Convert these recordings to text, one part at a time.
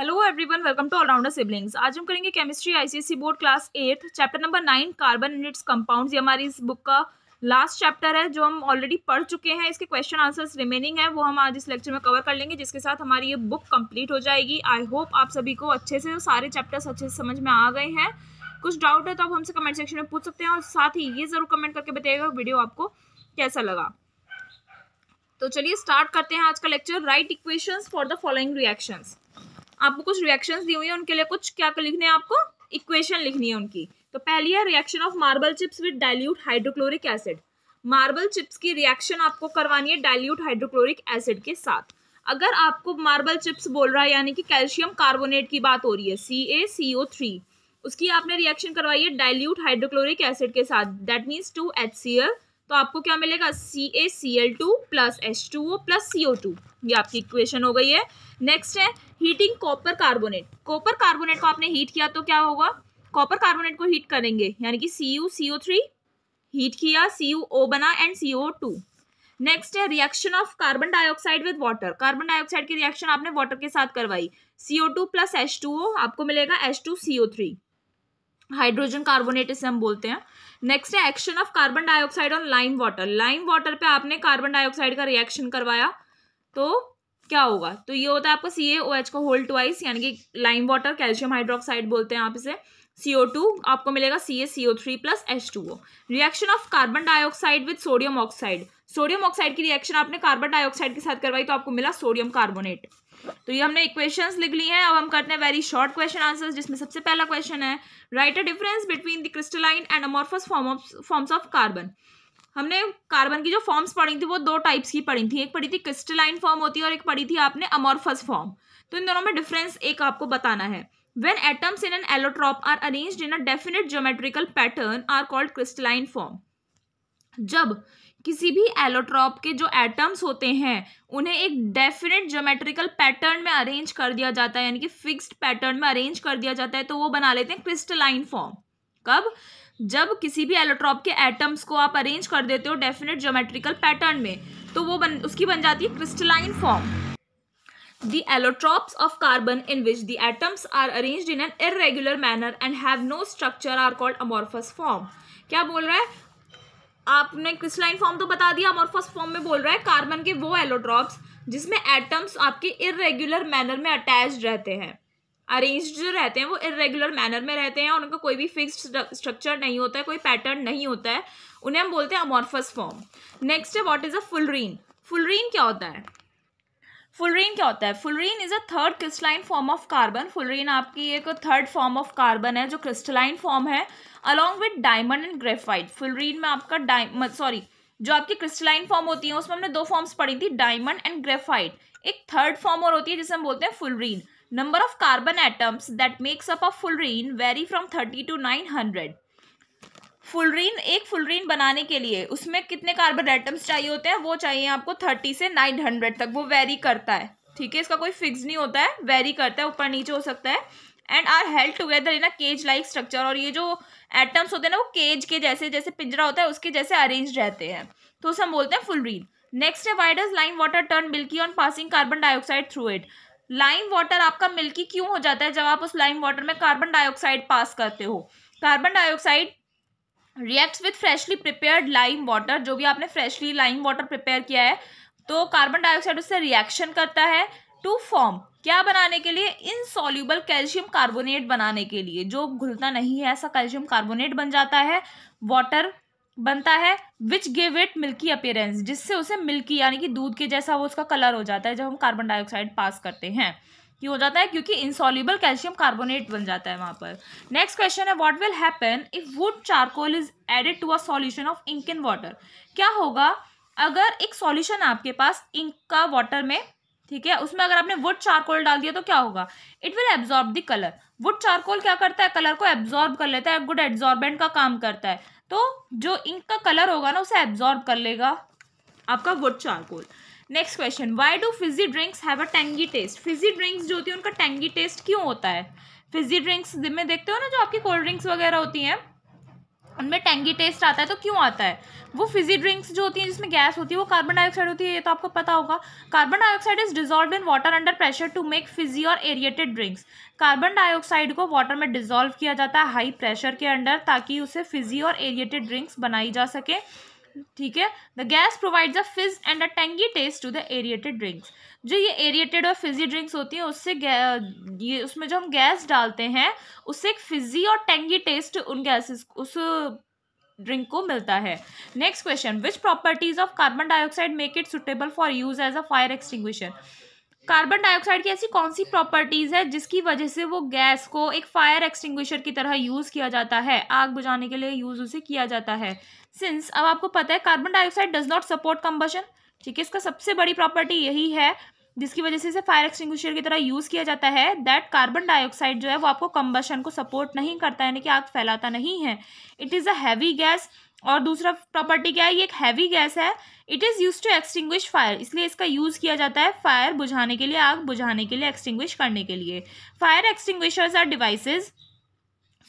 Hello everyone welcome to allrounder siblings आज हम करेंगे chemistry ICSC board class eight chapter number nine carbon and its compounds ये हमारी इस बुक का लास्ट चैप्टर है जो हम ऑलरेडी पढ़ चुके हैं इसके क्वेश्चन आंसर्स रिमेनिंग है वो हम आज इस लेक्चर में कवर कर लेंगे जिसके साथ हमारी ये बुक कंप्लीट हो जाएगी आई होप आप सभी को अच्छे से सारे चैप्टर्स अच्छे से समझ में आ गए हैं कुछ डाउट है तो आप हमसे कमेंट सेक्शन में पूछ सकते हैं और साथ ही ये ज़रूर कमेंट करके बताइएगा वीडियो आपको कैसा लगा तो चलिए स्टार्ट करते हैं आज का lecture write equations for the following reactions आपको कुछ रिएक्शंस दी हुई है उनके लिए कुछ क्या लिखने हैं आपको इक्वेशन लिखनी है उनकी तो पहली है reaction of marble chips with dilute hydrochloric acid marble chips की रिएक्शन आपको करवानी है डाइल्यूट हाइड्रोक्लोरिक एसिड के साथ अगर आपको मार्बल चिप्स बोल रहा है यानी कि कैल्शियम कार्बोनेट की बात हो रही है सी ए सी ओ थ्री उसकी आपने रिएक्शन करवाई है डाइल्यूट हाइड्रोक्लोरिक एसिड के साथ that means two H C L तो आपको क्या मिलेगा C A C L two plus H two O plus C O two ये आपकी इक्वेशन हो गई है नेक्स्ट है heating copper carbonate copper carbonate को आपने हीट किया तो क्या होगा कॉपर कार्बोनेट को हीट करेंगे यानी कि C U C O three heat किया सी यू ओ बना and C O two next है reaction of carbon dioxide with water carbon dioxide की रिएक्शन आपने वाटर के साथ करवाई C O two plus H two O आपको मिलेगा H two C O three hydrogen carbonate इसे हम बोलते हैं नेक्स्ट है action of carbon dioxide on lime water lime water पे आपने कार्बन डाइऑक्साइड का रिएक्शन करवाया तो क्या होगा तो ये होता है आपका सी ओ एच का होल ट्वाइस यानी कि लाइम वाटर कैल्शियम हाइड्रोक्साइड बोलते हैं आप इसे सीओ टू आपको मिलेगा C A C O three plus H two O reaction of carbon dioxide with sodium oxide sodium oxide की रिएक्शन आपने कार्बन डाइऑक्साइड के साथ करवाई तो आपको मिला सोडियम कार्बोनेट तो ये हमने इक्वेशंस लिख ली हैं अब हम करते हैं वेरी शॉर्ट क्वेश्चन आंसर्स जिसमें सबसे पहला क्वेश्चन है write a difference between the crystalline and amorphous form of forms of carbon हमने कार्बन की जो फॉर्म्स पढ़ी थी वो दो टाइप्स की पढ़ी थी एक पढ़ी थी क्रिस्टलाइन फॉर्म होती है और एक पढ़ी थी आपने अमॉर्फस फॉर्म तो इन दोनों में डिफरेंस एक आपको बताना है when atoms in an allotrope are arranged in a definite geometrical pattern are called crystalline form जब किसी भी एलोट्रॉप के जो एटम्स होते हैं उन्हें एक डेफिनेट जोमेट्रिकल पैटर्न में अरेंज कर दिया जाता है यानी कि फिक्स्ड पैटर्न में अरेंज कर दिया जाता है तो वो बना लेते हैं क्रिस्टलाइन फॉर्म कब जब किसी भी एलोट्रॉप के एटम्स को आप अरेंज कर देते हो डेफिनेट जोमेट्रिकल पैटर्न में तो वो बन उसकी बन जाती है crystalline form the allotrope of carbon in which the atoms are arranged in an irregular manner and have no structure are called amorphous form क्या बोल रहा है आपने क्रिस्टलाइन फॉर्म तो बता दिया अमोर्फस फॉर्म में बोल रहा है कार्बन के वो एलोड्रॉप्स जिसमें एटम्स आपके इरेगुलर मैनर में अटैच रहते हैं अरेंज जो रहते हैं वो इरेगुलर मैनर में रहते हैं और उनका कोई भी फिक्स्ड स्ट्रक्चर नहीं होता है कोई पैटर्न नहीं होता है उन्हें हम बोलते हैं अमॉर्फस फॉर्म नेक्स्ट है what is a fullerene fullerene क्या होता है फुलरीन क्या होता है fullerene is a third crystalline form of carbon fullerene आपकी एक थर्ड फॉर्म ऑफ कार्बन है जो क्रिस्टलाइन फॉर्म है along with diamond and graphite fullerene में आपका डायमंड सॉरी जो आपकी क्रिस्टलाइन फॉर्म होती है उसमें हमने दो फॉर्म्स पढ़ी थी डायमंड एंड ग्रेफाइट एक थर्ड फॉर्म और होती है जिसे हम बोलते हैं fullerene number of carbon atoms that makes up a fullerene vary from thirty to nine hundred fullerene एक फुलरीन बनाने के लिए उसमें कितने कार्बन एटम्स चाहिए होते हैं वो चाहिए आपको थर्टी से नाइन हंड्रेड तक वो वेरी करता है ठीक है इसका कोई फिक्स नहीं होता है वेरी करता है ऊपर नीचे हो सकता है and are held together in a cage like structure और ये जो एटम्स होते हैं ना वो केज के जैसे जैसे पिंजरा होता है उसके जैसे अरेंज रहते हैं तो उसे हम बोलते हैं फुल रीन नेक्स्ट है why lime water turn milky on passing carbon dioxide through it lime water आपका मिल्की क्यों हो जाता है जब आप उस लाइम वाटर में कार्बन डाइऑक्साइड पास करते हो carbon dioxide reacts with freshly prepared lime water जो भी आपने फ्रेशली लाइम वाटर प्रिपेयर किया है तो कार्बन डाइऑक्साइड उससे रिएक्शन करता है टू फॉर्म क्या बनाने के लिए इनसॉल्यूबल कैल्शियम कार्बोनेट बनाने के लिए जो घुलता नहीं है ऐसा कैल्शियम कार्बोनेट बन जाता है वाटर बनता है which give it milky appearance जिससे उसे मिल्की यानी कि दूध के जैसा वो उसका कलर हो जाता है जब हम कार्बन डाइऑक्साइड पास करते हैं क्यों हो जाता है क्योंकि इनसॉल्यूबल कैल्शियम कार्बोनेट बन जाता है वहाँ पर नेक्स्ट क्वेश्चन है what will happen if wood charcoal is added to a solution of ink in water क्या होगा अगर एक सॉल्यूशन आपके पास इंक का वाटर में ठीक है उसमें अगर आपने वुड चारकोल डाल दिया तो क्या होगा it will absorb the colour wood charcoal क्या करता है कलर को एब्जॉर्ब कर लेता है गुड एब्जॉर्बेंट का काम करता है तो जो इंक का कलर होगा ना उसे एब्जॉर्ब कर लेगा आपका wood charcoal next question why do fizzy drinks have a tangy taste fizzy drinks जो होती है उनका टेंगी टेस्ट क्यों होता है फिजी ड्रिंक्स में देखते हो ना जो आपकी कोल्ड ड्रिंक्स वगैरह होती हैं उनमें टेंगी टेस्ट आता है तो क्यों आता है वो फिजी ड्रिंक्स जो होती हैं जिसमें गैस होती है वो कार्बन डाइऑक्साइड होती है ये तो आपको पता होगा carbon dioxide is dissolve in water under pressure to make fizzy और एरिएटेड ड्रिंक्स कार्बन डाइऑक्साइड को वाटर में डिजॉल्व किया जाता है हाई प्रेशर के अंडर ताकि उसे फिजी और एरिएटेड ड्रिंक्स बनाई जा सके ठीक है the gas provides a fizz and a tangy taste to the aerated drinks जो ये एरिएटेड और फिजी ड्रिंक्स होती हैं उससे ये उसमें जो हम गैस डालते हैं उससे एक फिजी और टेंगी टेस्ट उन गैसेस उस ड्रिंक को मिलता है next question which properties of carbon dioxide make it suitable for use as a fire extinguisher carbon dioxide की ऐसी कौन सी प्रॉपर्टीज़ है जिसकी वजह से वो गैस को एक फायर एक्सटिंग्विशर की तरह यूज़ किया जाता है आग बुझाने के लिए यूज़ उसे किया जाता है सिंस अब आपको पता है carbon dioxide does not support combustion ठीक है इसका सबसे बड़ी प्रॉपर्टी यही है जिसकी वजह से इसे फायर एक्सटिंग्विशर की तरह यूज़ किया जाता है दैट कार्बन डाइऑक्साइड जो है वो आपको कम्बशन को सपोर्ट नहीं करता यानी कि आग फैलाता नहीं है it is a heavy gas और दूसरा प्रॉपर्टी क्या है ये एक हैवी गैस है it is use to extinguish fire इसलिए इसका यूज़ किया जाता है फायर बुझाने के लिए आग बुझाने के लिए एक्सटिंग्विश करने के लिए fire extinguishers are devices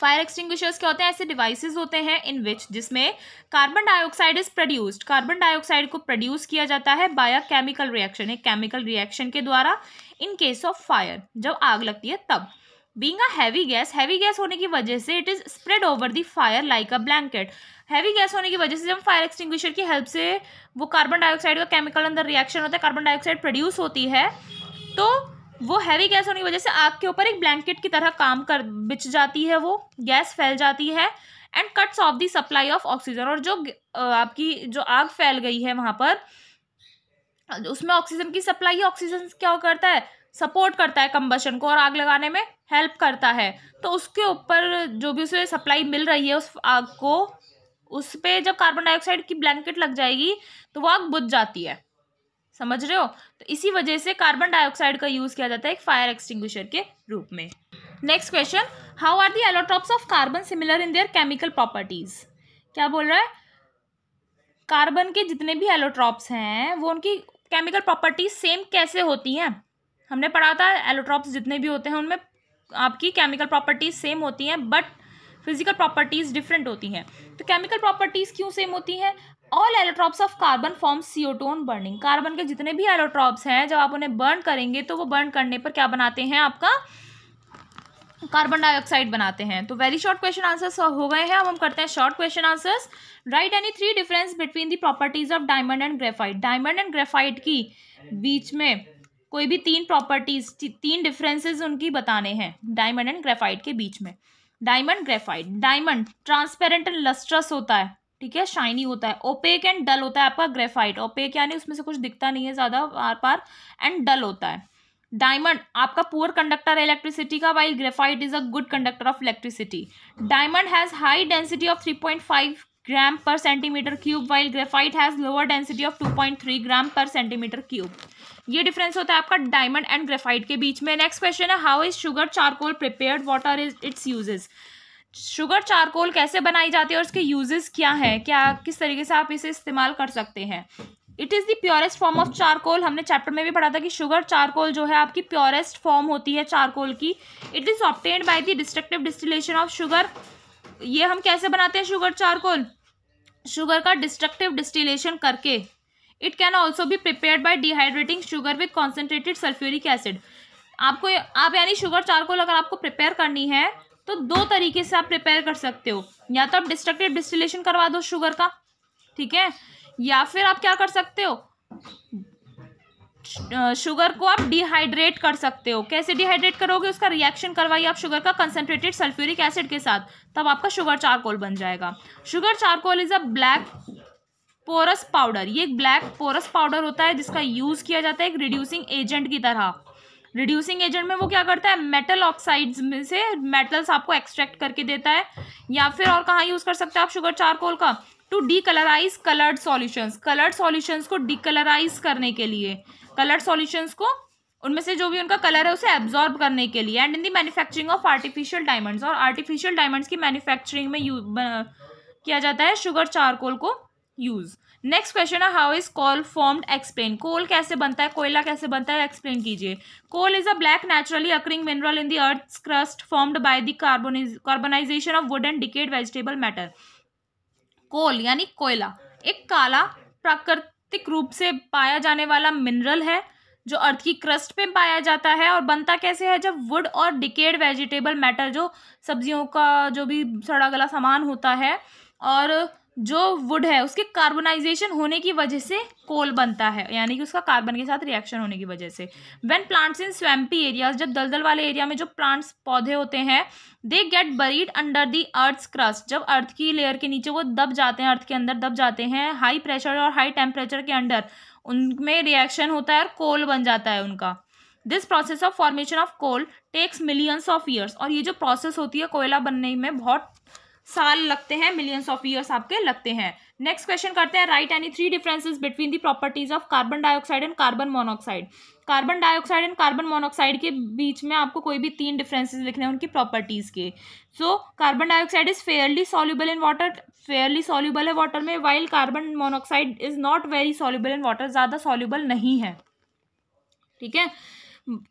fire extinguishers क्या होते हैं ऐसे डिवाइसेस होते हैं इन विच जिसमें carbon dioxide is produced carbon dioxide को प्रोड्यूस किया जाता है बाय अ केमिकल रिएक्शन एक केमिकल रिएक्शन के द्वारा इन केस ऑफ फायर जब आग लगती है तब being a heavy gas heavy gas होने की वजह से it is spread over the fire like a blanket heavy gas होने की वजह से जब फायर एक्सटिंग्विशर की हेल्प से वो कार्बन डाइऑक्साइड का केमिकल अंदर रिएक्शन होता है कार्बन डाइऑक्साइड प्रोड्यूस होती है तो वो हैवी गैस होने की वजह से आग के ऊपर एक ब्लैंकेट की तरह काम कर बिछ जाती है वो गैस फैल जाती है and cuts off the supply of oxygen और जो आपकी जो आग फैल गई है वहाँ पर उसमें ऑक्सीजन की सप्लाई ऑक्सीजन क्या करता है सपोर्ट करता है कम्बशन को और आग लगाने में हेल्प करता है तो उसके ऊपर जो भी उसे सप्लाई मिल रही है उस आग को उस पर जब कार्बन डाइऑक्साइड की ब्लैंकेट लग जाएगी तो वो आग बुझ जाती है समझ रहे हो तो इसी वजह से कार्बन डाइऑक्साइड का यूज़ किया जाता है एक फायर एक्सटिंग्विशर के रूप में next question how are the allotropes of carbon similar in their chemical properties क्या बोल रहा है कार्बन के जितने भी एलोट्रॉप्स हैं वो उनकी केमिकल प्रॉपर्टीज सेम कैसे होती हैं हमने पढ़ा था एलोट्रॉप्स जितने भी होते हैं उनमें आपकी केमिकल प्रॉपर्टीज सेम होती हैं बट फिजिकल प्रॉपर्टीज़ डिफरेंट होती हैं तो केमिकल प्रॉपर्टीज़ क्यों सेम होती हैं all allotropes of carbon form two on burning carbon के जितने भी एलोट्रॉप्स हैं जब आप उन्हें बर्न करेंगे तो वो बर्न करने पर क्या बनाते हैं आपका कार्बन डाइऑक्साइड बनाते हैं तो वेरी शॉर्ट क्वेश्चन आंसर्स हो गए हैं अब हम करते हैं short question answers write any three difference between the properties of diamond and graphite diamond and graphite की बीच में कोई भी तीन प्रॉपर्टीज तीन डिफरेंसेस उनकी बताने हैं डायमंड एंड ग्रेफाइट के बीच में diamond graphite diamond transparent and lustrous होता है ठीक है शाइनी होता है ओपेक एंड डल होता है आपका ग्रेफाइट ओपेक यानी उसमें से कुछ दिखता नहीं है ज़्यादा आर पार एंड डल होता है डायमंड आपका पुअर कंडक्टर है इलेक्ट्रिसिटी का while graphite is a good conductor of electricity diamond has high density of three point five gram per centimetre cube while graphite has lower density of two point three gram per centimetre cube ये difference होता है आपका diamond and graphite के बीच में next question है how is sugar charcoal prepare what are is its uses sugar charcoal कैसे बनाई जाती है और इसके यूजेस क्या है क्या किस तरीके से आप इसे इस्तेमाल कर सकते हैं it is the purest form of charcoal हमने चैप्टर में भी पढ़ा था कि शुगर चारकोल जो है आपकी प्योरेस्ट फॉर्म होती है चारकोल की it is obtained by the destructive distillation of sugar ये हम कैसे बनाते हैं शुगर चारकोल शुगर का डिस्ट्रक्टिव डिस्टिलेशन करके इट कैन ऑल्सो भी prepare by dehydrating sugar with concentrated sulphuric acid आपको आप यानी शुगर चारकोल अगर आपको प्रिपेयर करनी है तो दो तरीके से आप प्रिपेयर कर सकते हो या तो आप डिस्ट्रक्टिव डिस्टिलेशन करवा दो शुगर का ठीक है या फिर आप क्या कर सकते हो शुगर को आप डिहाइड्रेट कर सकते हो कैसे डिहाइड्रेट करोगे उसका रिएक्शन करवाइए आप शुगर का कंसनट्रेटेड सल्फ्यूरिक एसिड के साथ तब आपका शुगर चारकोल बन जाएगा sugar charcoal is a black porous powder ये एक ब्लैक पोरस पाउडर होता है जिसका यूज़ किया जाता है एक रिड्यूसिंग एजेंट की तरह रिड्यूसिंग एजेंट में वो क्या करता है मेटल ऑक्साइड्स में से मेटल्स आपको एक्सट्रैक्ट करके देता है या फिर और कहाँ यूज़ कर सकते हैं आप शुगर चारकोल का to decolourise coloured solutions coloured solutions को डीकलराइज करने के लिए कलर्ड सॉल्यूशंस को उनमें से जो भी उनका कलर है उसे एब्जॉर्ब करने के लिए and in the manufacturing of artificial diamonds और आर्टिफिशियल डायमंड्स की मैन्युफैक्चरिंग में यू किया जाता है शुगर चारकोल को यूज़ नेक्स्ट क्वेश्चन है how is coal formed explain coal कैसे बनता है कोयला कैसे बनता है एक्सप्लेन कीजिए coal is a black naturally occurring mineral in the earth crust formed by the carbonisation of wood and decayed vegetable matter coal यानी कोयला एक काला प्राकृतिक रूप से पाया जाने वाला मिनरल है जो अर्थ की क्रस्ट पे पाया जाता है और बनता कैसे है जब वुड और डिकेड वेजिटेबल मैटर जो सब्जियों का जो भी सड़ा गला सामान होता है और जो वुड है उसके कार्बोनाइजेशन होने की वजह से कोल बनता है यानी कि उसका कार्बन के साथ रिएक्शन होने की वजह से when plants in swampy areas जब दलदल वाले एरिया में जो प्लांट्स पौधे होते हैं they get buried under the earth crust जब अर्थ की लेयर के नीचे वो दब जाते हैं अर्थ के अंदर दब जाते हैं हाई प्रेशर और हाई टेम्परेचर के अंडर उनमें रिएक्शन होता है और कोल बन जाता है उनका this process of formation of coal takes millions of years और ये जो प्रोसेस होती है कोयला बनने में बहुत साल लगते हैं मिलियंस ऑफ ईयर्स आपके लगते हैं नेक्स्ट क्वेश्चन करते हैं write any three differences between the properties of carbon dioxide and carbon monoxide carbon dioxide and carbon monoxide के बीच में आपको कोई भी तीन डिफरेंसेस लिखने हैं उनकी प्रॉपर्टीज़ के so carbon dioxide is fairly soluble in water fairly soluble है वाटर में while carbon monoxide is not very soluble in water ज़्यादा सॉल्यूबल नहीं है ठीक है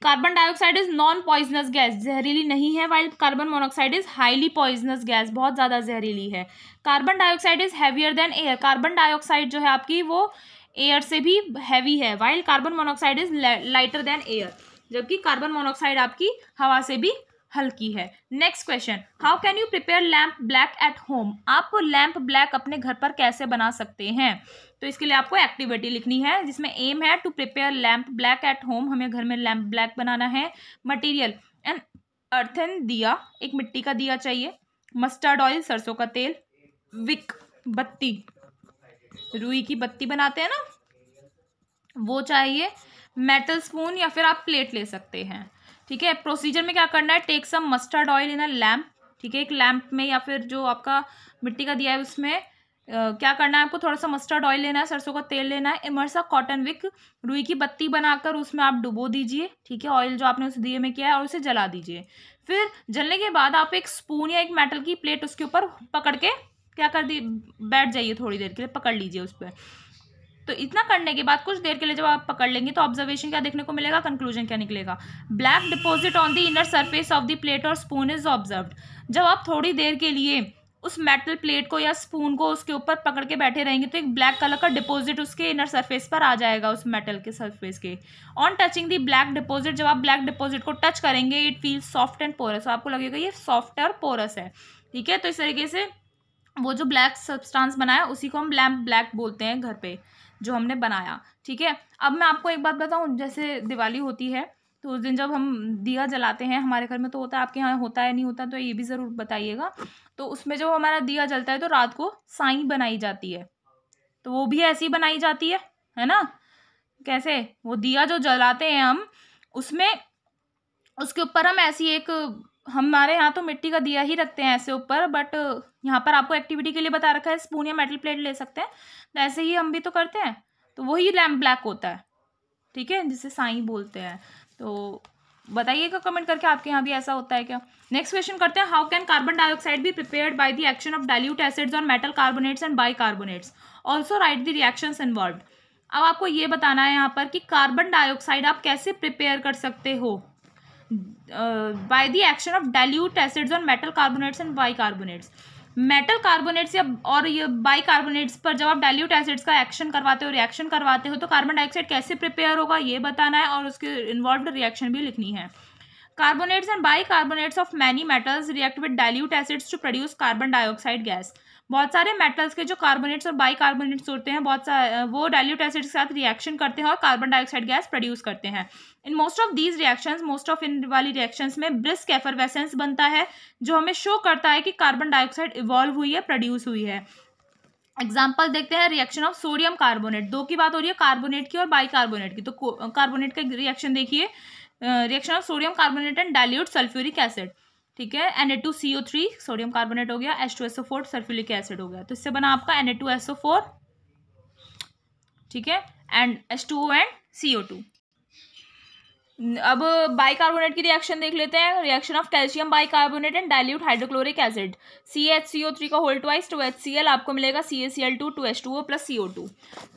carbon dioxide is non poisonous gas जहरीली नहीं है while carbon monoxide is highly poisonous gas बहुत ज़्यादा जहरीली है carbon dioxide is heavier than air carbon dioxide जो है आपकी वो एयर से भी हैवी है while carbon monoxide is lighter than air जबकि कार्बन मोनोक्साइड आपकी हवा से भी हल्की है next question how can you prepare lamp black at home आप लैम्प ब्लैक अपने घर पर कैसे बना सकते हैं तो इसके लिए आपको एक्टिविटी लिखनी है जिसमें एम है to prepare lamp black at home हमें घर में लैम्प ब्लैक बनाना है मटेरियल एंड अर्थन दिया एक मिट्टी का दिया चाहिए मस्टर्ड ऑयल सरसों का तेल विक बत्ती रुई की बत्ती बनाते हैं ना वो चाहिए मेटल स्पून या फिर आप प्लेट ले सकते हैं ठीक है प्रोसीजर में क्या करना है take some mustard oil in a lamp ठीक है एक लैम्प में या फिर जो आपका मिट्टी का दिया है उसमें Uh, क्या करना है आपको थोड़ा सा मस्टर्ड ऑयल लेना है सरसों का तेल लेना है इमरसा कॉटन विक रुई की बत्ती बनाकर उसमें आप डुबो दीजिए ठीक है ऑयल जो आपने उस दिए में किया है और उसे जला दीजिए फिर जलने के बाद आप एक स्पून या एक मेटल की प्लेट उसके ऊपर पकड़ के क्या कर दी बैठ जाइए थोड़ी देर के लिए पकड़ लीजिए उस पर तो इतना करने के बाद कुछ देर के लिए जब आप पकड़ लेंगे तो ऑब्जर्वेशन क्या देखने को मिलेगा कंक्लूजन क्या निकलेगा black deposit on the inner surface of the plate और स्पून इज ऑब्जर्व जब आप थोड़ी देर के लिए उस मेटल प्लेट को या स्पून को उसके ऊपर पकड़ के बैठे रहेंगे तो एक ब्लैक कलर का डिपॉजिट उसके इनर सरफेस पर आ जाएगा उस मेटल के सरफेस के on touching the black deposit जब आप ब्लैक डिपॉजिट को टच करेंगे it feel soft and porous आपको लगेगा ये सॉफ्ट और पोरस है ठीक है तो इस तरीके से वो जो ब्लैक सब्सटांस बनाया उसी को हम ब्लैक ब्लैक बोलते हैं घर पे जो हमने बनाया ठीक है अब मैं आपको एक बात बताऊँ जैसे दिवाली होती है तो उस दिन जब हम दिया जलाते हैं हमारे घर में तो होता है आपके यहाँ होता है नहीं होता तो ये भी ज़रूर बताइएगा तो उसमें जो हमारा दिया जलता है तो रात को साई बनाई जाती है तो वो भी ऐसी बनाई जाती है है ना कैसे वो दिया जो जलाते हैं हम उसमें उसके ऊपर हम ऐसी एक हमारे यहाँ तो मिट्टी का दिया ही रखते हैं ऐसे ऊपर बट यहाँ पर आपको एक्टिविटी के लिए बता रखा है स्पून या मेटल प्लेट ले सकते हैं तो ऐसे ही हम भी तो करते हैं तो वही लैम्प ब्लैक होता है ठीक है जिसे साई बोलते हैं तो बताइएगा कमेंट करके आपके यहाँ भी ऐसा होता है क्या नेक्स्ट क्वेश्चन करते हैं how can carbon dioxide be prepared by the action of dilute acids on metal carbonates and bicarbonates also write the reaction involve अब आपको ये बताना है यहाँ पर कि कार्बन डाइऑक्साइड आप कैसे प्रिपेयर कर सकते हो by the action of dilute acids on metal carbonates and bicarbonates metal carbonates या और ये बाइकार्बोनेट्स पर जब आप डाइल्यूट एसिड्स का एक्शन करवाते हो रिएक्शन करवाते हो तो कार्बन डाइऑक्साइड कैसे प्रिपेयर होगा ये बताना है और उसके इन्वॉल्व रिएक्शन भी लिखनी है carbonates and bicarbonates of many metals react with dilute acids to produce carbon dioxide gas बहुत सारे मेटल्स के जो कार्बोनेट्स और बाई कार्बोनेट्स होते हैं बहुत सारे वो डाइल्यूट एसिड्स के साथ रिएक्शन करते हैं और कार्बन डाइऑक्साइड गैस प्रोड्यूस करते हैं in most of these reaction most of इन वाली रिएक्शन में ब्रिस्क एफरवेसेंस बनता है जो हमें शो करता है कि कार्बन डाइऑक्साइड इवॉल्व हुई है प्रोड्यूस हुई है एग्जाम्पल देखते हैं रिएक्शन ऑफ सोडियम कार्बोनेट दो की बात हो रही है कार्बोनेट की और बाई कार्बोनेट की तो कार्बोनेट का रिएक्शन देखिए reaction of sodium carbonate and dilute sulphuric acid ठीक है N A two C O three sodium carbonate हो गया S two S O four sulphuric acid हो गया तो इससे बना आपका N A two S O four ठीक है and S two O and C O two अब बाइकार्बोनेट की रिएक्शन देख लेते हैं reaction of calcium bicarbonate and dilute hydrochloric acid C H C O three का hold twice two H C L आपको मिलेगा C S C L two two H two O plus C O two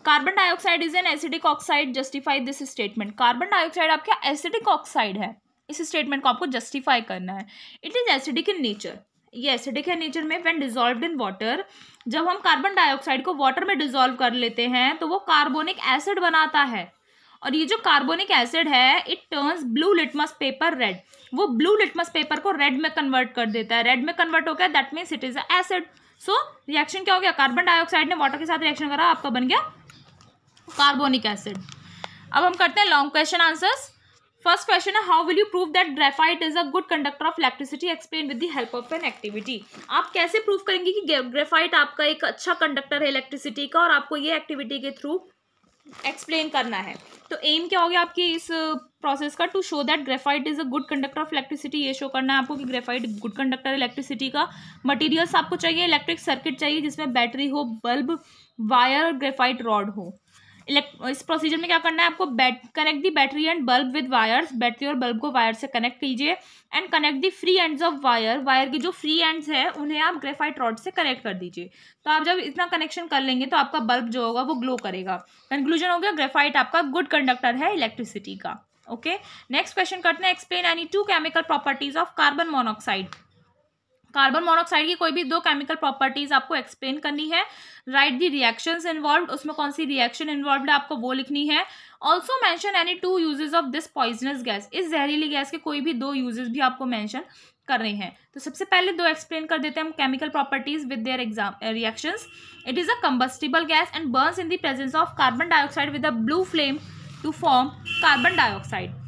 carbon dioxide is an acidic oxide justify this statement carbon dioxide आपका acidic oxide है इस statement को आपको justify करना है it is acidic in nature ये acidic है nature में वेन डिजोल्व इन वाटर जब हम कार्बन डाइऑक्साइड को वाटर में डिजोल्व कर लेते हैं तो वो कार्बोनिक एसिड बनाता है और ये जो कार्बोनिक एसिड है it turns blue litmus paper red वो ब्लू लिटमस पेपर को रेड में कन्वर्ट कर देता है रेड में कन्वर्ट हो गया that means it is a acid so reaction क्या हो गया कार्बन डाइऑक्साइड ने वाटर के साथ रिएक्शन करा आपका बन गया कार्बोनिक एसिड अब हम करते हैं long question answers first question है how will you prove that graphite is a good conductor of electricity explain with the help of an activity आप कैसे प्रूव करेंगे कि ग्रेफाइट आपका एक अच्छा कंडक्टर है इलेक्ट्रिसिटी का और आपको ये एक्टिविटी के थ्रू एक्सप्लेन करना है तो एम क्या हो गया आपकी इस प्रोसेस uh, का to show that graphite is a good conductor of electricity ये शो करना है आपको कि ग्रेफाइट गुड कंडक्टर इलेक्ट्रिसिटी का मटेरियल्स आपको चाहिए इलेक्ट्रिक सर्किट चाहिए जिसमें बैटरी हो बल्ब वायर और ग्रेफाइट रॉड हो इस प्रोसीजर में क्या करना है आपको bat connect the battery and bulb with wires battery और बल्ब को वायर से कनेक्ट कीजिए and connect the free ends of wire wire के जो फ्री एंड्स हैं उन्हें आप ग्रेफाइट रॉड से कनेक्ट कर दीजिए तो आप जब इतना कनेक्शन कर लेंगे तो आपका बल्ब जो होगा वो ग्लो करेगा कंक्लूजन हो गया ग्रेफाइट आपका गुड कंडक्टर है इलेक्ट्रिसिटी का ओके नेक्स्ट क्वेश्चन करते हैं explain any two chemical properties of carbon monoxide carbon monoxide की कोई भी दो केमिकल प्रॉपर्टीज आपको एक्सप्लेन करनी है राइट दी रिएक्शन इन्वॉल्व उसमें कौन सी रिएक्शन इन्वॉल्व है आपको वो लिखनी है also mention any two uses of this poisonous gas इस जहरीली गैस के कोई भी दो यूजेज भी आपको मैंशन कर रहे हैं तो सबसे पहले दो एक्सप्लेन कर देते हैं हम chemical properties with their exam reactions it is a combustible gas and burns in the presence of carbon dioxide with a blue flame to form carbon dioxide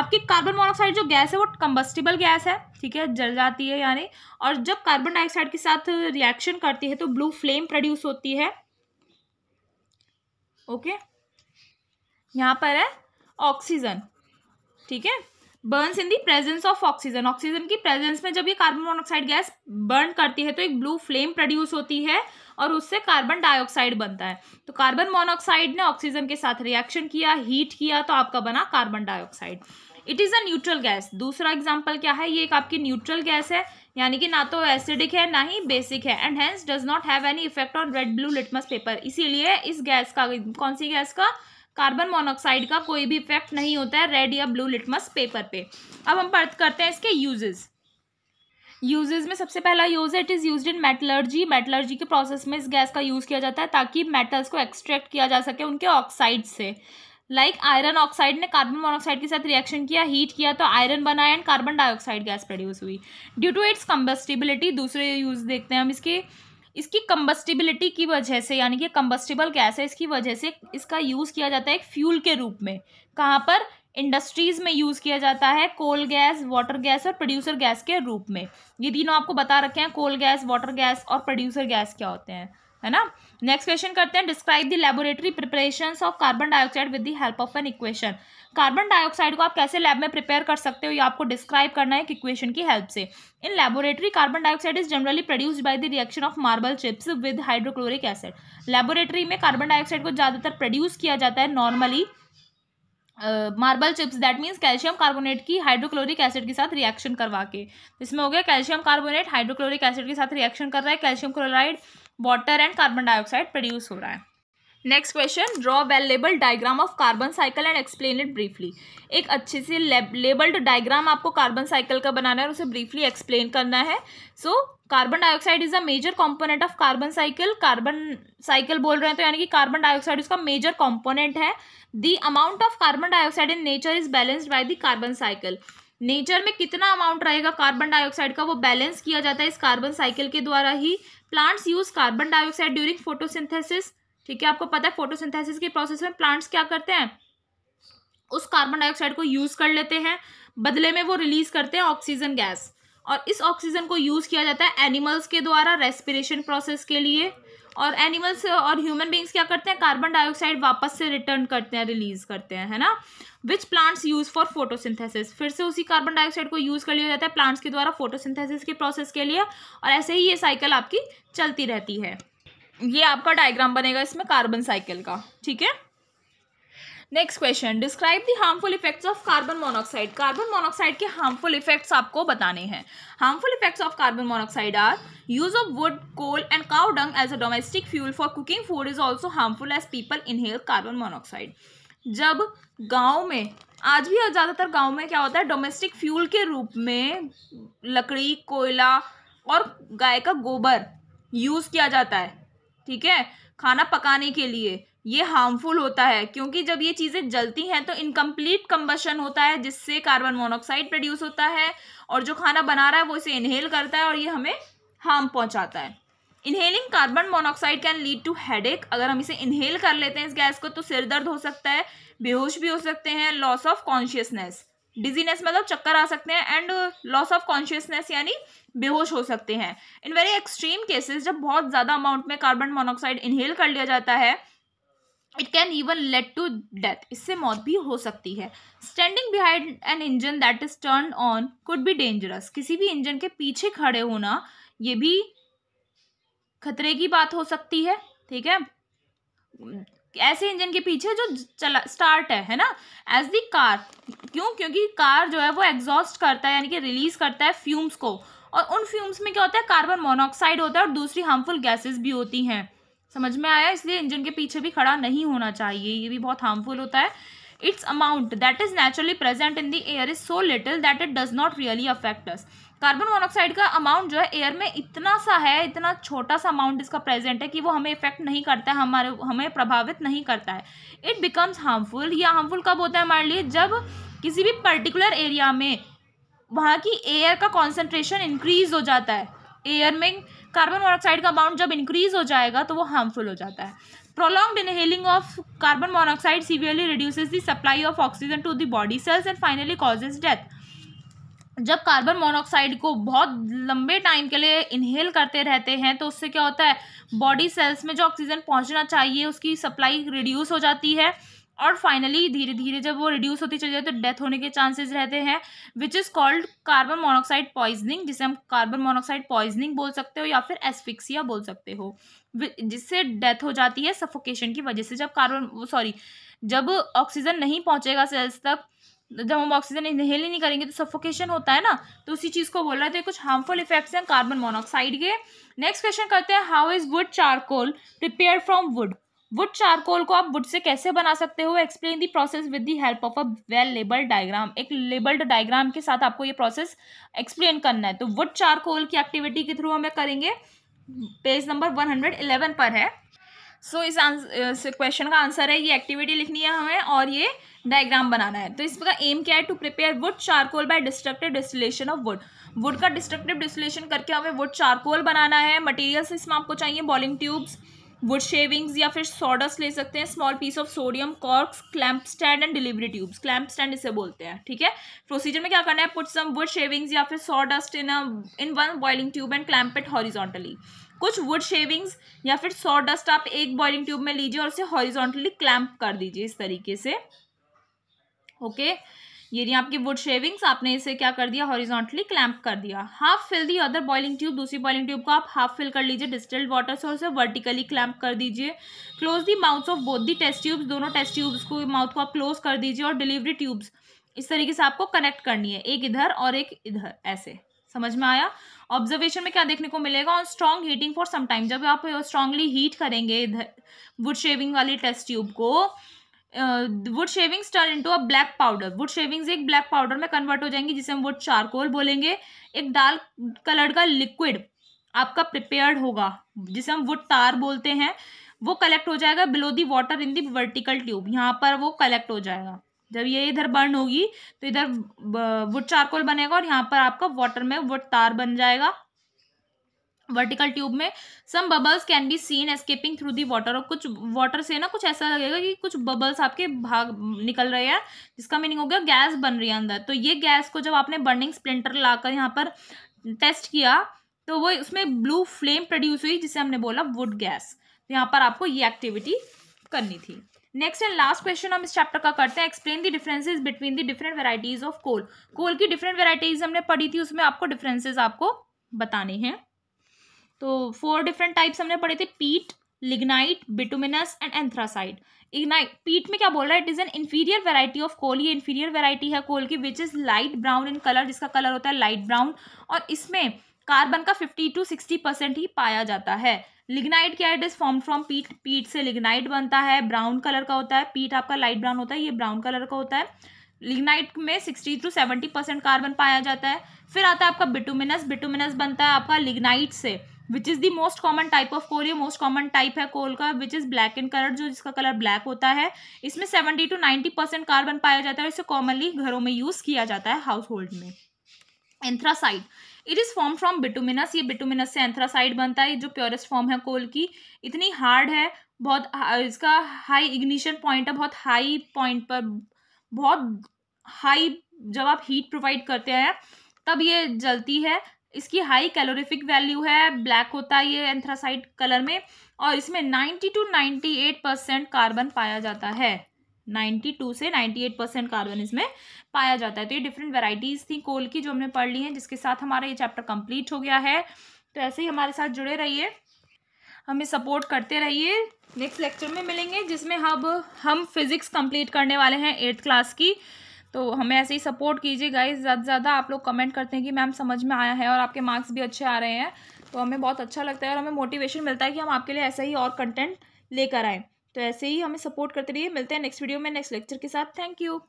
आपकी कार्बन मोनोऑक्साइड जो गैस है वो combustible gas है ठीक है जल जाती है यानी और जब कार्बन डाइऑक्साइड के साथ रिएक्शन करती है तो ब्लू फ्लेम प्रोड्यूस होती है ओके यहाँ पर है ऑक्सीजन ठीक है burns in the presence of oxygen oxygen की प्रेजेंस में जब ये कार्बन मोनोऑक्साइड गैस बर्न करती है तो एक ब्लू फ्लेम प्रोड्यूस होती है और उससे कार्बन डाइऑक्साइड बनता है तो कार्बन मोनोऑक्साइड ने ऑक्सीजन के साथ रिएक्शन किया हीट किया तो आपका बना carbon dioxide it is a neutral gas दूसरा एग्जाम्पल क्या है ये एक आपकी न्यूट्रल गैस है यानी कि ना तो एसिडिक है ना ही बेसिक है and hence does not have any effect on red blue litmus paper इसीलिए इस गैस का कौन सी गैस का कार्बन मोनोक्साइड का कोई भी इफेक्ट नहीं होता है रेड या ब्लू लिटमस पेपर पे अब हम बात करते हैं इसके यूजेज़ यूजेज में सबसे पहला यूज है it is use in metallurgy metallurgy के प्रोसेस में इस गैस का यूज़ किया जाता है ताकि मेटल्स को एक्सट्रैक्ट किया जा सके उनके ऑक्साइड से लाइक आयरन ऑक्साइड ने कार्बन मोनोऑक्साइड के साथ रिएक्शन किया हीट किया तो आयरन बना and carbon dioxide gas produce हुई ड्यू टू इट्स कम्बस्टिबिलिटी दूसरे यूज देखते हैं हम इसके इसकी कम्बस्टिबिलिटी की वजह से यानी कि कम्बस्टिबल गैस है इसकी वजह से इसका यूज़ किया जाता है एक फ्यूल के रूप में कहाँ पर इंडस्ट्रीज़ में यूज़ किया जाता है कोल गैस वाटर गैस और प्रोड्यूसर गैस के रूप में ये तीनों आपको बता रखे हैं कोल गैस वाटर गैस और प्रोड्यूसर गैस क्या होते हैं है ना नेक्स्ट क्वेश्चन करते हैं describe the laboratory preparation of carbon dioxide with the help of an equation carbon dioxide को आप कैसे लैब में प्रिपेयर कर सकते हो ये आपको डिस्क्राइब करना है एक इक्वेशन की हेल्प से in laboratory carbon dioxide is generally produce by the reaction of marble chips with hydrochloric acid laboratory में कार्बन डाइऑक्साइड को ज़्यादातर प्रोड्यूस किया जाता है normally marble chips that means calcium carbonate की हाइड्रोक्लोरिक एसिड के साथ रिएक्शन करवा के इसमें हो गया कैल्शियम कार्बोनेट हाइड्रोक्लोरिक एसिड के साथ रिएक्शन कर रहा है calcium chloride water and carbon dioxide produce हो रहा है next question draw well label diagram of carbon cycle and explain it briefly एक अच्छे से लेबल्ड डायग्राम आपको कार्बन साइकिल का बनाना है और उसे ब्रीफली एक्सप्लेन करना है so carbon dioxide is a major component of carbon cycle carbon cycle बोल रहे हैं तो यानी कि कार्बन डाइऑक्साइड उसका मेजर कॉम्पोनेंट है the amount of carbon dioxide in nature is balanced by the carbon cycle nature में कितना अमाउंट रहेगा कार्बन डाइऑक्साइड का वो बैलेंस किया जाता है इस कार्बन साइकिल के द्वारा ही plants use carbon dioxide during photosynthesis ठीक है आपको पता है फोटोसिंथेसिस के प्रोसेस में प्लांट्स क्या करते हैं उस कार्बन डाइऑक्साइड को यूज़ कर लेते हैं बदले में वो रिलीज़ करते हैं ऑक्सीजन गैस और इस ऑक्सीजन को यूज़ किया जाता है एनिमल्स के द्वारा रेस्पिरेशन प्रोसेस के लिए और एनिमल्स और ह्यूमन बींग्स क्या करते हैं कार्बन डाइऑक्साइड वापस से रिटर्न करते हैं रिलीज करते हैं है ना which plants use for photosynthesis फिर से उसी कार्बन डाइऑक्साइड को यूज कर लिया जाता है प्लांट्स के द्वारा फोटोसिंथेसिस के प्रोसेस के लिए और ऐसे ही ये साइकिल आपकी चलती रहती है ये आपका डायग्राम बनेगा इसमें कार्बन साइकिल का ठीक है next question describe the harmful effects of carbon monoxide carbon monoxide के हार्मफुल इफेक्ट्स आपको बताने हैं harmful effects of carbon monoxide are use of wood coal and cow dung as a domestic fuel for cooking food is also harmful as people inhale carbon monoxide जब गाँव में आज भी ज़्यादातर गाँव में क्या होता है डोमेस्टिक फ्यूल के रूप में लकड़ी कोयला और गाय का गोबर यूज़ किया जाता है ठीक है खाना पकाने के लिए ये हार्मफुल होता है क्योंकि जब ये चीज़ें जलती हैं तो इनकम्प्लीट कम्बशन होता है जिससे कार्बन मोनोक्साइड प्रोड्यूस होता है और जो खाना बना रहा है वो इसे इनहेल करता है और ये हमें हार्म पहुंचाता है inhaling carbon monoxide can lead to headache अगर हम इसे इनहेल कर लेते हैं इस गैस को तो सिर दर्द हो सकता है बेहोश भी हो सकते हैं लॉस ऑफ कॉन्शियसनेस डिजीनेस मतलब चक्कर आ सकते हैं एंड लॉस ऑफ कॉन्शियसनेस यानी बेहोश हो सकते हैं इन वेरी एक्सट्रीम केसेस जब बहुत ज़्यादा अमाउंट में कार्बन मोनोक्साइड इन्हेल कर लिया जाता है it can even lead to death इससे मौत भी हो सकती है standing behind an engine that is turn on could be dangerous किसी भी इंजन के पीछे खड़े होना ये भी खतरे की बात हो सकती है ठीक है ऐसे इंजन के पीछे जो चला स्टार्ट है है ना एज दी कार क्यों क्योंकि कार जो है वो एग्जॉस्ट करता है यानी कि रिलीज करता है फ्यूम्स को और उन फ्यूम्स में क्या होता है कार्बन मोनोऑक्साइड होता है और दूसरी हार्मफुल गैसेस भी होती हैं समझ में आया इसलिए इंजन के पीछे भी खड़ा नहीं होना चाहिए ये भी बहुत हार्मफुल होता है its amount that is naturally present in the air is so little that it does not really affect us carbon monoxide का अमाउंट जो है एयर में इतना सा है इतना छोटा सा अमाउंट इसका प्रेजेंट है कि वो हमें इफेक्ट नहीं करता है हमारे हमें प्रभावित नहीं करता है इट बिकम्स हार्मफुल या हार्मफुल कब होता है हमारे लिए जब किसी भी पर्टिकुलर एरिया में वहाँ की एयर का कॉन्सेंट्रेशन इंक्रीज हो जाता है एयर में कार्बन मोनॉक्साइड का अमाउंट जब इंक्रीज हो जाएगा तो वो हार्मफुल हो जाता है prolonged inhaling of carbon monoxide severely reduces the supply of oxygen to the body cells and finally causes death जब कार्बन मोनॉक्साइड को बहुत लंबे टाइम के लिए इनहेल करते रहते हैं तो उससे क्या होता है बॉडी सेल्स में जो ऑक्सीजन पहुंचना चाहिए उसकी सप्लाई रिड्यूस हो जाती है और फाइनली धीरे धीरे जब वो रिड्यूस होती चली जाए तो डेथ होने के चांसेस रहते हैं which is called carbon monoxide poisoning जिसे हम कार्बन मोनोक्साइड पॉइजनिंग बोल सकते हो या फिर एस्फिक्सिया बोल सकते हो जिससे डेथ हो जाती है सफोकेशन की वजह से जब कार्बन सॉरी जब ऑक्सीजन नहीं पहुँचेगा सेल्स तक जब हम ऑक्सीजन इन्हेल ही नहीं करेंगे तो सफोकेशन होता है ना तो उसी चीज़ को बोल रहे थे तो कुछ हार्मफुल इफेक्ट्स हैं कार्बन मोनोक्साइड के नेक्स्ट क्वेश्चन करते हैं how is wood charcoal prepare from wood wood charcoal को आप वुड से कैसे बना सकते हो explain the process with the help of a well labelled diagram एक लेबल्ड डायग्राम के साथ आपको ये प्रोसेस एक्सप्लेन करना है तो वुड चारकोल की एक्टिविटी के थ्रू हमें करेंगे page number one hundred eleven पर है सो so, इस क्वेश्चन का आंसर है ये एक्टिविटी लिखनी है हमें और ये डायग्राम बनाना है तो इसका एम क्या है to prepare wood charcoal by destructive distillation of wood wood का डिस्ट्रक्टिव डिस्टिलेशन करके हमें वुड चारकोल बनाना है मटेरियल्स इसमें आपको चाहिए बॉलिंग ट्यूब्स वुड शेविंग्स या फिर सोडस ले सकते हैं small piece of sodium corks clamp stand and delivery tubes clamp stand इसे बोलते हैं ठीक है प्रोसीजर में क्या करना है पुट सम वुड शेविंग्स या फिर sawdust in in one boiling tube and clamp it horizontally कुछ वुड शेविंग्स या फिर डस्ट आप एक बॉइलिंग ट्यूब में लीजिए और उसे हॉरिजॉन्टली क्लैम्प कर दीजिए इस तरीके से ओके okay? ये रही आपकी वुड शेविंग्स आपने इसे क्या कर दिया हॉरिजॉन्टली क्लैम्प कर दिया half fill the other boiling tube दूसरी बॉइलिंग ट्यूब को आप हाफ फिल कर लीजिए डिस्टिल्ड वाटर से और उसे वर्टिकली क्लैम्प कर दीजिए close the mouths of both the test tubes दोनों टेस्ट ट्यूब्स को माउथ को आप क्लोज कर दीजिए और डिलीवरी ट्यूब्स इस तरीके से आपको कनेक्ट करनी है एक इधर और एक इधर ऐसे समझ में आया ऑब्जर्वेशन में क्या देखने को मिलेगा on strong heating for some time जब आप स्ट्रांगली हीट करेंगे इधर वुड शेविंग वाली टेस्ट ट्यूब को wood shavings turn into a black powder wood shavings एक ब्लैक पाउडर में कन्वर्ट हो जाएंगी जिसे हम वुड चारकोल बोलेंगे एक डार्क कलर का लिक्विड आपका प्रिपेयर्ड होगा जिसे हम वुड तार बोलते हैं वो कलेक्ट हो जाएगा below the water in the vertical tube यहाँ पर वो कलेक्ट हो जाएगा जब ये इधर बर्न होगी तो इधर वुड चारकोल बनेगा और यहाँ पर आपका वाटर में वुड तार बन जाएगा वर्टिकल ट्यूब में some bubbles can be seen escaping through the water और कुछ वाटर से ना कुछ ऐसा लगेगा कि कुछ बबल्स आपके भाग निकल रहे हैं जिसका मीनिंग हो गया गैस बन रही है अंदर तो ये गैस को जब आपने बर्निंग ला लाकर यहाँ पर टेस्ट किया तो वो उसमें ब्लू फ्लेम प्रोड्यूस हुई जिसे हमने बोला वुड गैस तो यहाँ पर आपको ये एक्टिविटी करनी थी नेक्स्ट एंड लास्ट क्वेश्चन हम इस चैप्टर का करते हैं explain the differences between the different varieties of coal coal की डिफरेंट वेराइटीज हमने पढ़ी थी उसमें आपको डिफरेंसेस आपको बताने हैं तो फोर डिफरेंट टाइप्स हमने पढ़े थे peat lignite bituminous and anthracite ignite peat में क्या बोल रहा है it is an inferior variety of coal ये इन्फीरियर वेराइटी है कोल की which is light brown in colour जिसका कलर होता है लाइट ब्राउन और इसमें कार्बन का फिफ्टी टू सिक्सटी परसेंट ही पाया जाता है लिग्नाइट क्या इट इज फॉर्म फ्रॉम पीट पीट से लिग्नाइट बनता है ब्राउन कलर का होता है पीट आपका लाइट ब्राउन होता है ये ब्राउन कलर का होता है लिग्नाइट में sixty to seventy percent carbon पाया जाता है फिर आता है आपका बिटुमिनस बिटुमिनस बनता है आपका लिग्नाइट से which is the most common type of coal ये मोस्ट कॉमन टाइप है कोल का which is black and colour जो जिसका कलर ब्लैक होता है इसमें seventy to ninety percent carbon पाया जाता है इसे कॉमनली घरों में यूज़ किया जाता है हाउस होल्ड में anthracite it is form from bituminous ये बिटुमिनस से एंथ्रासाइड बनता है जो प्योरेस्ट फॉर्म है कोल की इतनी हार्ड है बहुत इसका हाई इग्निशन पॉइंट है बहुत हाई पॉइंट पर बहुत हाई जब आप हीट प्रोवाइड करते हैं तब ये जलती है इसकी हाई कैलोरीफिक वैल्यू है ब्लैक होता है ये एंथ्रासाइट कलर में और इसमें ninety two ninety eight percent carbon पाया जाता है नाइन्टी टू से नाइन्टी एट परसेंट कार्बन इसमें पाया जाता है तो ये डिफरेंट वेराइटीज़ थी कोल की जो हमने पढ़ ली हैं जिसके साथ हमारा ये चैप्टर कंप्लीट हो गया है तो ऐसे ही हमारे साथ जुड़े रहिए हमें सपोर्ट करते रहिए नेक्स्ट लेक्चर में मिलेंगे जिसमें हम हम फिज़िक्स कंप्लीट करने वाले हैं एट्थ क्लास की तो हमें ऐसे ही सपोर्ट कीजिए गाइज ज़्यादा से ज़्यादा आप लोग कमेंट करते हैं कि मैम समझ में आया है और आपके मार्क्स भी अच्छे आ रहे हैं तो हमें बहुत अच्छा लगता है और हमें मोटिवेशन मिलता है कि हम आपके लिए ऐसा ही और कंटेंट लेकर आएँ तो ऐसे ही हमें सपोर्ट करते रहिए मिलते हैं नेक्स्ट वीडियो में नेक्स्ट लेक्चर के साथ थैंक यू